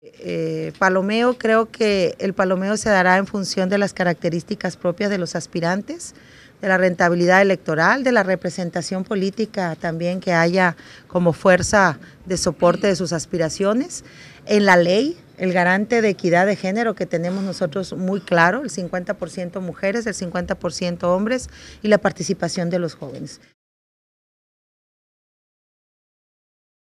Eh, palomeo, creo que el palomeo se dará en función de las características propias de los aspirantes, de la rentabilidad electoral, de la representación política también que haya como fuerza de soporte de sus aspiraciones, en la ley, el garante de equidad de género que tenemos nosotros muy claro, el 50% mujeres, el 50% hombres y la participación de los jóvenes.